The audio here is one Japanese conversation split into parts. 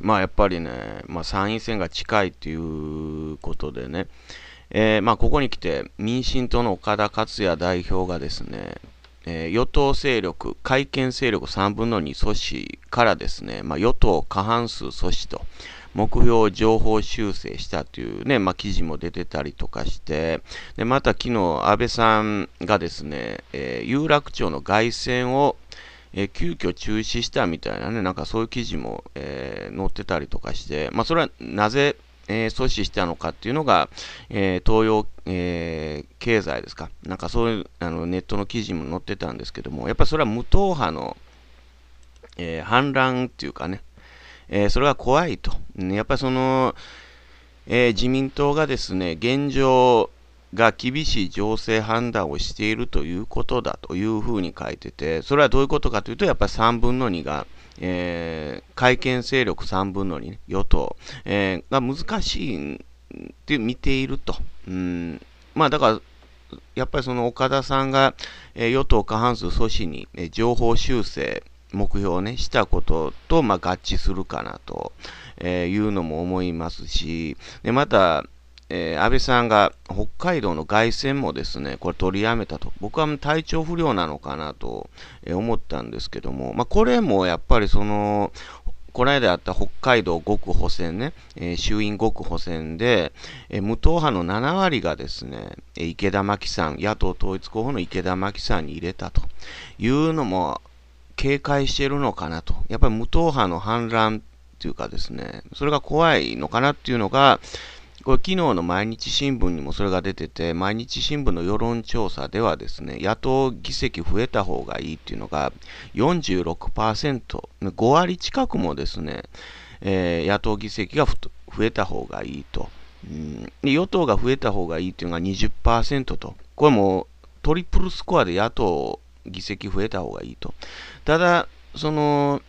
、まあやっぱりね、まあ、参院選が近いということでね、えー、まあここに来て民進党の岡田克也代表がですね、えー、与党勢力、改憲勢力3分の2阻止からですね、まあ、与党過半数阻止と、目標情報修正したというね、まあ、記事も出てたりとかして、でまた昨日、安倍さんがですね、えー、有楽町の凱旋をえー、急遽中止したみたいなね、なんかそういう記事も、えー、載ってたりとかして、まあ、それはなぜ、えー、阻止したのかっていうのが、え東洋、え経済ですか、なんかそういうあのネットの記事も載ってたんですけども、やっぱりそれは無党派の、え反乱っていうかね、えそれは怖いと。やっぱりその、え自民党がですね、現状、が厳しい情勢判断をしているということだというふうに書いてて、それはどういうことかというと、やっぱり3分の2が、えー、改憲勢力3分の2、ね、与党、えー、が難しいって見ていると。うんまあ、だからやっぱりその岡田さんが、えー、与党過半数阻止に、えー、情報修正、目標をね、したことと、まあ、合致するかなと、えー、いうのも思いますし、でまた、えー、安倍さんが北海道の凱旋もですね、これ取りやめたと。僕は体調不良なのかなと思ったんですけども、まあ、これもやっぱりその、この間あった北海道極補選ね、えー、衆院極補選で、えー、無党派の7割がですね、え池田真紀さん、野党統一候補の池田真紀さんに入れたというのも警戒してるのかなと。やっぱり無党派の反乱というかですね、それが怖いのかなっていうのが、これ昨日の毎日新聞にもそれが出てて、毎日新聞の世論調査ではですね、野党議席増えた方がいいっていうのが46%、5割近くもですね、えー、野党議席が増えた方がいいと、うん。与党が増えた方がいいっていうのが20%と。これもトリプルスコアで野党議席増えた方がいいと。ただ、その、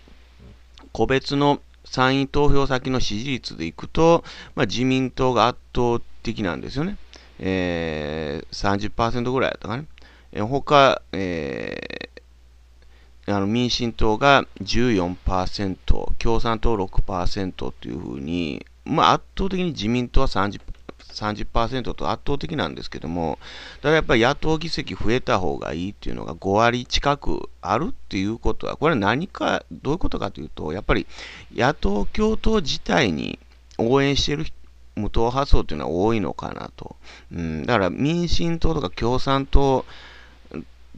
個別の参院投票先の支持率でいくと、まあ、自民党が圧倒的なんですよね。えー、30%ぐらいだったかね。えー、他、えー、あの民進党が14%、共産党6%というふうに、まあ、圧倒的に自民党は30%。30%と圧倒的なんですけども、ただやっぱり野党議席増えた方がいいっていうのが5割近くあるっていうことは、これは何か、どういうことかというと、やっぱり野党共闘自体に応援している無党派層というのは多いのかなと。うん、だから民進党とか共産党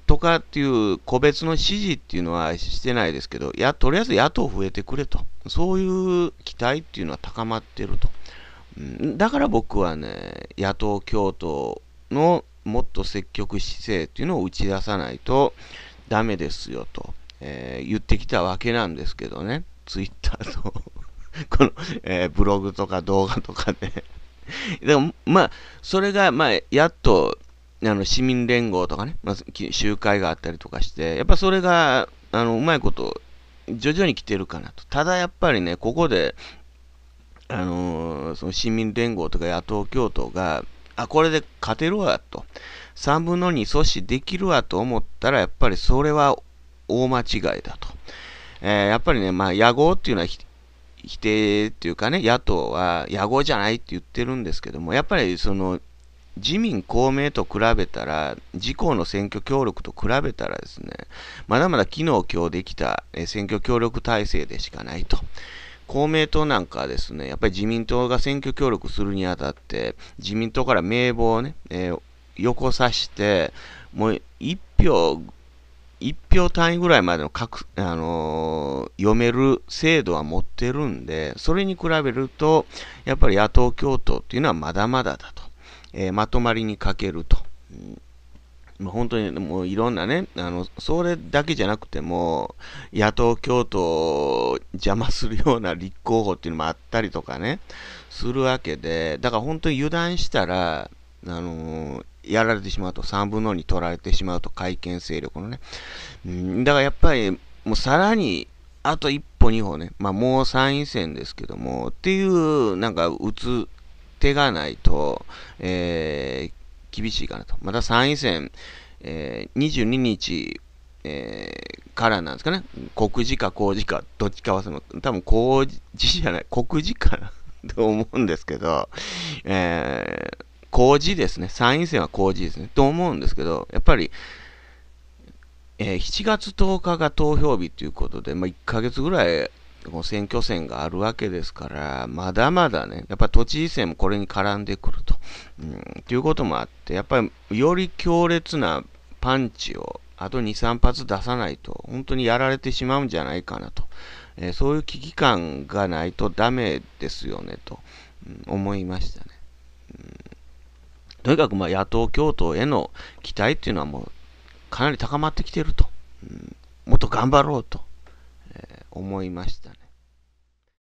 とかっていう個別の支持っていうのはしてないですけど、やとりあえず野党増えてくれと、そういう期待っていうのは高まってると。だから僕はね、野党共闘のもっと積極姿勢というのを打ち出さないとダメですよと、えー、言ってきたわけなんですけどね、ツイッターと この、えー、ブログとか動画とかで でも、まあ、それが、まあ、やっと、あの、市民連合とかね、まあ、集会があったりとかして、やっぱそれが、あの、うまいこと、徐々に来てるかなと。ただやっぱりね、ここであのー、その市民連合とか野党共闘が、あ、これで勝てるわと、3分の2阻止できるわと思ったら、やっぱりそれは大間違いだと。えー、やっぱりね、まあ、野合っていうのは否定っていうかね、野党は野合じゃないって言ってるんですけども、やっぱりその、自民公明と比べたら、自公の選挙協力と比べたらですね、まだまだ機能強できた選挙協力体制でしかないと。公明党なんかはですね、やっぱり自民党が選挙協力するにあたって、自民党から名簿をね、えー、横さして、もう1票、1票単位ぐらいまでの各、あのー、読める制度は持ってるんで、それに比べると、やっぱり野党共闘っていうのはまだまだだと。えー、まとまりに欠けると。うん本当にもういろんなね、あの、それだけじゃなくても、野党共闘を邪魔するような立候補っていうのもあったりとかね、するわけで、だから本当に油断したら、あのやられてしまうと、3分の2取られてしまうと、改憲勢力のね。だからやっぱり、もうさらに、あと一歩二歩ね、まあもう参院選ですけども、っていう、なんか打つ手がないと、えー、厳しいかなと。また参院選、えー、22日、えー、からなんですかね、告示か公示か、どっちかはその、多分公示じゃない、告示かなと思うんですけど、えー、公示ですね、参院選は公示ですね、と思うんですけど、やっぱり、えー、7月10日が投票日ということで、まあ、1ヶ月ぐらい選挙戦があるわけですから、まだまだね、やっぱ都知事選もこれに絡んでくると、うん、ということもあって、やっぱりより強烈なパンチをあと2、3発出さないと、本当にやられてしまうんじゃないかなと、えー、そういう危機感がないとダメですよねと、うん、思いましたね。うん、とにかくまあ野党共闘への期待っていうのはもうかなり高まってきてると、うん、もっと頑張ろうと思いましたね。